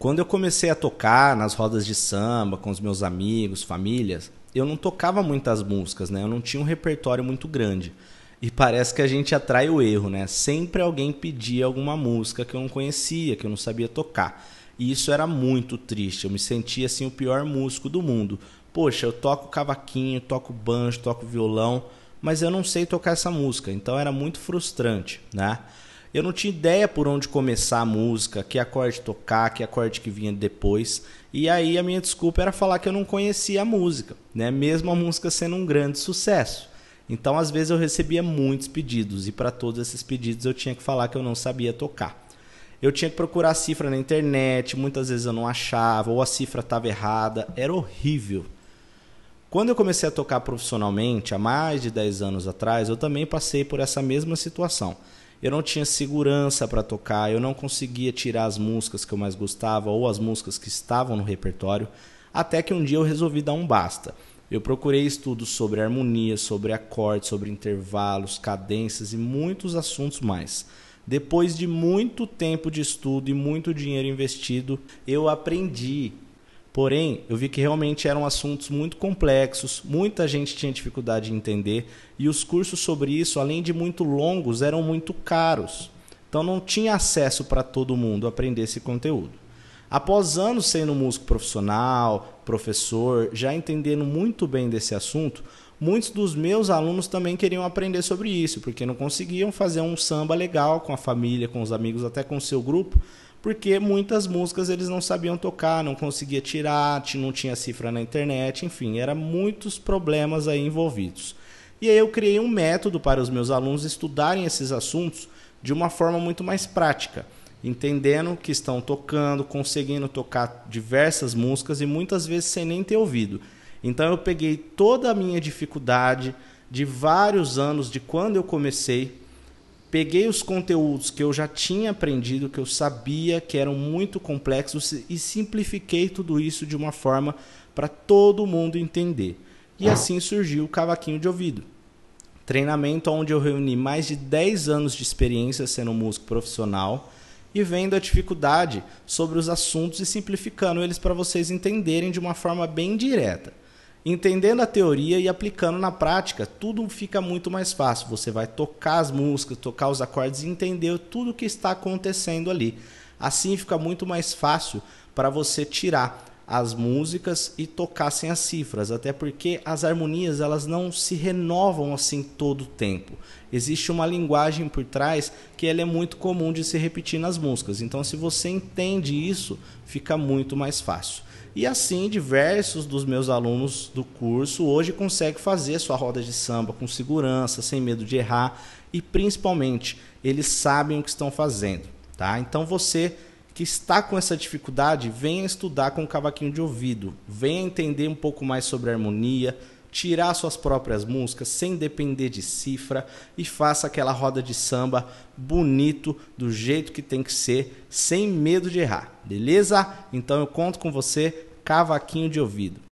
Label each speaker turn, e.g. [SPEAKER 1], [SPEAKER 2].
[SPEAKER 1] Quando eu comecei a tocar nas rodas de samba com os meus amigos, famílias, eu não tocava muitas músicas, né? Eu não tinha um repertório muito grande. E parece que a gente atrai o erro, né? Sempre alguém pedia alguma música que eu não conhecia, que eu não sabia tocar. E isso era muito triste. Eu me sentia assim o pior músico do mundo. Poxa, eu toco cavaquinho, toco banjo, toco violão, mas eu não sei tocar essa música. Então era muito frustrante, né? Eu não tinha ideia por onde começar a música, que acorde tocar, que acorde que vinha depois. E aí a minha desculpa era falar que eu não conhecia a música, né? Mesmo a música sendo um grande sucesso. Então, às vezes eu recebia muitos pedidos e para todos esses pedidos eu tinha que falar que eu não sabia tocar. Eu tinha que procurar a cifra na internet, muitas vezes eu não achava, ou a cifra estava errada, era horrível. Quando eu comecei a tocar profissionalmente, há mais de 10 anos atrás, eu também passei por essa mesma situação eu não tinha segurança para tocar, eu não conseguia tirar as músicas que eu mais gostava ou as músicas que estavam no repertório, até que um dia eu resolvi dar um basta. Eu procurei estudos sobre harmonia, sobre acordes, sobre intervalos, cadências e muitos assuntos mais. Depois de muito tempo de estudo e muito dinheiro investido, eu aprendi Porém, eu vi que realmente eram assuntos muito complexos, muita gente tinha dificuldade de entender e os cursos sobre isso, além de muito longos, eram muito caros. Então não tinha acesso para todo mundo aprender esse conteúdo. Após anos sendo músico profissional, professor, já entendendo muito bem desse assunto, muitos dos meus alunos também queriam aprender sobre isso, porque não conseguiam fazer um samba legal com a família, com os amigos, até com o seu grupo, porque muitas músicas eles não sabiam tocar, não conseguia tirar, não tinha cifra na internet, enfim, eram muitos problemas aí envolvidos. E aí eu criei um método para os meus alunos estudarem esses assuntos de uma forma muito mais prática, entendendo que estão tocando, conseguindo tocar diversas músicas e muitas vezes sem nem ter ouvido. Então eu peguei toda a minha dificuldade de vários anos de quando eu comecei peguei os conteúdos que eu já tinha aprendido, que eu sabia que eram muito complexos e simplifiquei tudo isso de uma forma para todo mundo entender. E assim surgiu o cavaquinho de ouvido. Treinamento onde eu reuni mais de 10 anos de experiência sendo músico profissional e vendo a dificuldade sobre os assuntos e simplificando eles para vocês entenderem de uma forma bem direta entendendo a teoria e aplicando na prática, tudo fica muito mais fácil. Você vai tocar as músicas, tocar os acordes e entender tudo o que está acontecendo ali. Assim fica muito mais fácil para você tirar as músicas e tocar sem as cifras, até porque as harmonias elas não se renovam assim todo o tempo. Existe uma linguagem por trás que ela é muito comum de se repetir nas músicas. Então, se você entende isso, fica muito mais fácil. E assim, diversos dos meus alunos do curso hoje conseguem fazer sua roda de samba com segurança, sem medo de errar e principalmente eles sabem o que estão fazendo, tá? Então você que está com essa dificuldade, venha estudar com o cavaquinho de ouvido, venha entender um pouco mais sobre harmonia, tirar suas próprias músicas sem depender de cifra e faça aquela roda de samba bonito do jeito que tem que ser, sem medo de errar, beleza? Então eu conto com você, cavaquinho de ouvido.